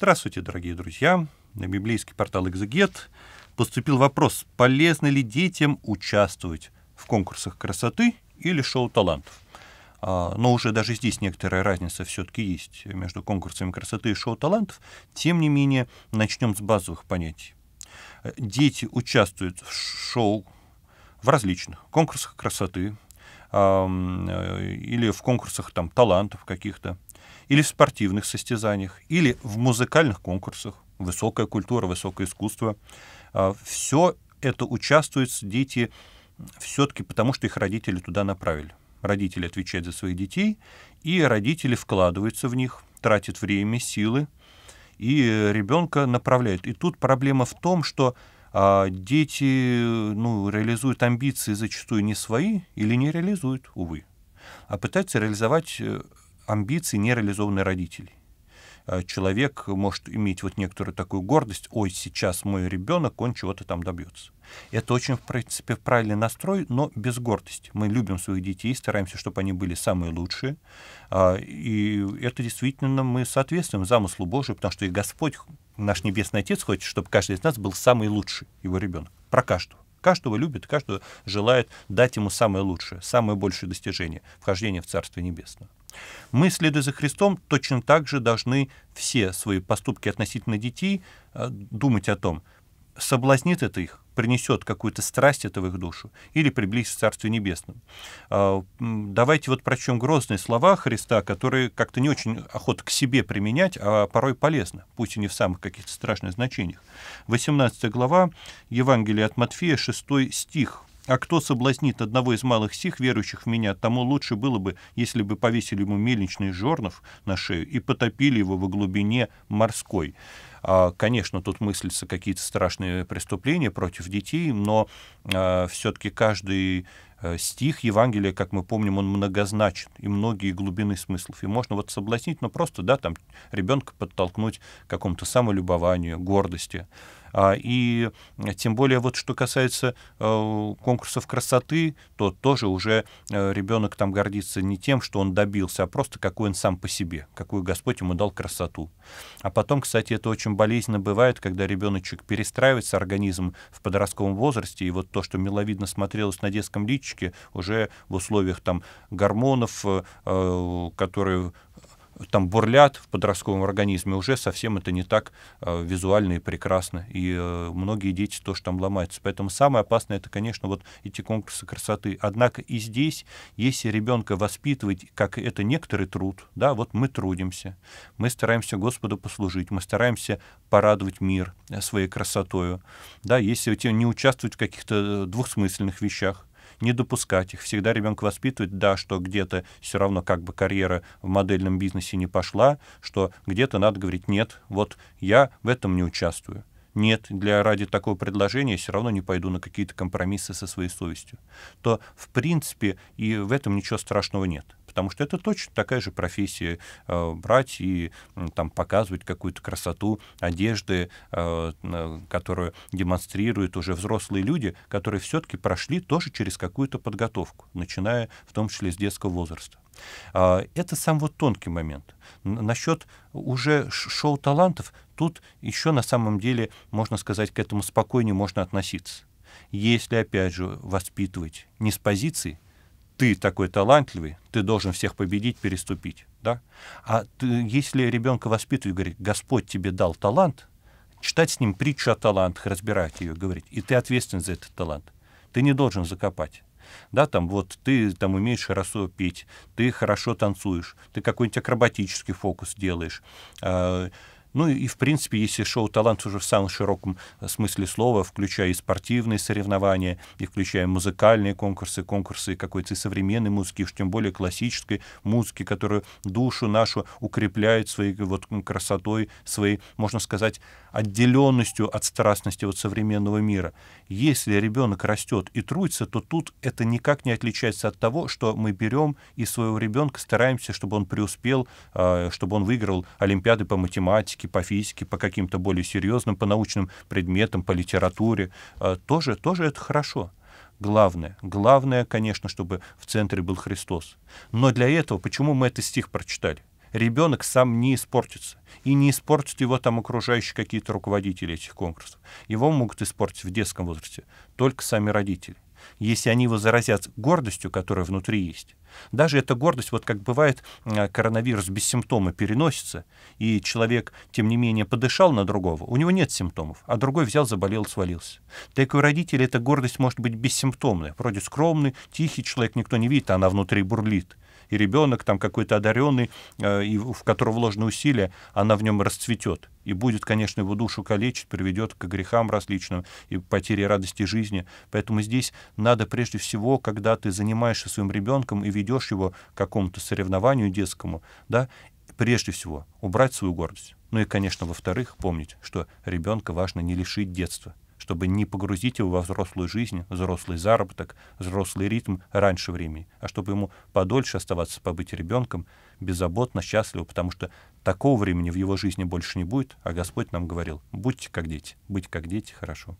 Здравствуйте, дорогие друзья! На библейский портал «Экзегет» поступил вопрос, полезно ли детям участвовать в конкурсах красоты или шоу талантов. А, но уже даже здесь некоторая разница все-таки есть между конкурсами красоты и шоу талантов. Тем не менее, начнем с базовых понятий. Э, дети участвуют в шоу в различных конкурсах красоты э, или в конкурсах там, талантов каких-то или в спортивных состязаниях, или в музыкальных конкурсах, высокая культура, высокое искусство. А, Все это участвуют дети все-таки потому, что их родители туда направили. Родители отвечают за своих детей, и родители вкладываются в них, тратят время, силы, и ребенка направляют. И тут проблема в том, что а дети ну, реализуют амбиции зачастую не свои или не реализуют, увы, а пытаются реализовать э, амбиций нереализованных родителей. А человек может иметь вот некоторую такую гордость, ой, сейчас мой ребенок, он чего-то там добьется. Это очень, в принципе, правильный настрой, но без гордости. Мы любим своих детей, стараемся, чтобы они были самые лучшие. А, и это действительно мы соответствуем замыслу Божию, потому что и Господь, наш Небесный Отец, хочет, чтобы каждый из нас был самый лучший его ребенок. Про каждого. Каждого любит, каждого желает дать ему самое лучшее, самое большее достижение — вхождение в Царство Небесное. Мы, следуя за Христом, точно так же должны все свои поступки относительно детей э, думать о том, соблазнит это их, принесет какую-то страсть это в их душу или приблизит к Царству Небесному. А, давайте вот прочтем грозные слова Христа, которые как-то не очень охот к себе применять, а порой полезно, пусть и не в самых каких-то страшных значениях. 18 глава Евангелия от Матфея, 6 стих. А кто соблазнит одного из малых сих, верующих в меня, тому лучше было бы, если бы повесили ему мельничный жорнов на шею и потопили его во глубине морской. А, конечно, тут мыслятся какие-то страшные преступления против детей, но а, все-таки каждый э, стих Евангелия, как мы помним, он многозначен, и многие глубины смыслов. И можно вот соблазнить, но ну, просто, да, там, ребенка подтолкнуть к какому-то самолюбованию, гордости. А, и тем более вот что касается э, конкурсов красоты, то тоже уже э, ребенок там гордится не тем, что он добился, а просто какой он сам по себе, какую Господь ему дал красоту. А потом, кстати, это очень очень болезненно бывает, когда ребеночек перестраивается организм в подростковом возрасте, и вот то, что миловидно смотрелось на детском личике, уже в условиях там гормонов, э, э, которые там бурлят в подростковом организме, уже совсем это не так э, визуально и прекрасно. И э, многие дети тоже там ломаются. Поэтому самое опасное это, конечно, вот эти конкурсы красоты. Однако и здесь, если ребенка воспитывать, как это некоторый труд, да, вот мы трудимся, мы стараемся Господу послужить, мы стараемся порадовать мир э, своей красотою, да, если не участвовать в каких-то э, двухсмысленных вещах, не допускать их, всегда ребенка воспитывает да, что где-то все равно как бы карьера в модельном бизнесе не пошла, что где-то надо говорить, нет, вот я в этом не участвую. Нет, для ради такого предложения я все равно не пойду на какие-то компромиссы со своей совестью. То, в принципе, и в этом ничего страшного нет потому что это точно такая же профессия э, брать и там показывать какую-то красоту одежды, э, которую демонстрируют уже взрослые люди, которые все-таки прошли тоже через какую-то подготовку, начиная в том числе с детского возраста. А, это сам вот тонкий момент. Насчет уже шоу талантов, тут еще на самом деле, можно сказать, к этому спокойнее можно относиться. Если, опять же, воспитывать не с позиции ты такой талантливый, ты должен всех победить, переступить. Да? А ты, если ребенка воспитывает, говорит, Господь тебе дал талант, читать с ним притчу о талантах, разбирать ее, говорить, и ты ответственен за этот талант. Ты не должен закопать. Да, там вот ты там умеешь хорошо петь, ты хорошо танцуешь, ты какой-нибудь акробатический фокус делаешь, а, ну и, в принципе, если шоу «Талант» уже в самом широком э, смысле слова, включая и спортивные соревнования, и включая музыкальные конкурсы, конкурсы какой-то и современной музыки, уж тем более классической музыки, которая душу нашу укрепляет своей э, вот красотой, своей, можно сказать, отделенностью от страстности вот современного мира. Если ребенок растет и трудится, то тут это никак не отличается от того, что мы берем и своего ребенка стараемся, чтобы он преуспел, а, чтобы он выиграл Олимпиады по математике, математике, по физике, по каким-то более серьезным, по научным предметам, по литературе, э, тоже, тоже это хорошо. Главное, главное, конечно, чтобы в центре был Христос. Но для этого, почему мы этот стих прочитали? ребенок сам не испортится. И не испортят его там окружающие какие-то руководители этих конкурсов. Его могут испортить в детском возрасте только сами родители. Если они его заразят гордостью, которая внутри есть, даже эта гордость, вот как бывает, э, коронавирус без симптома переносится, и человек, тем не менее, подышал на другого, у него нет симптомов, а другой взял, заболел, свалился. Так и у родителей эта гордость может быть бессимптомная, вроде скромный, тихий человек, никто не видит, а она внутри бурлит и ребенок там какой-то одаренный, э, и в которого вложены усилия она в нем расцветет. И будет, конечно, его душу калечить, приведет к грехам различным и потере радости жизни. Поэтому здесь надо прежде всего, когда ты занимаешься своим ребенком и ведешь его к какому-то соревнованию детскому, да, прежде всего убрать свою гордость. Ну и, конечно, во-вторых, помнить, что ребенка важно не лишить детства, чтобы не погрузить его во взрослую жизнь, взрослый заработок, взрослый ритм раньше времени, а чтобы ему подольше оставаться побыть ребенком, беззаботно, счастливо, потому что такого времени в его жизни больше не будет, а Господь нам говорил, будьте как дети, быть как дети хорошо.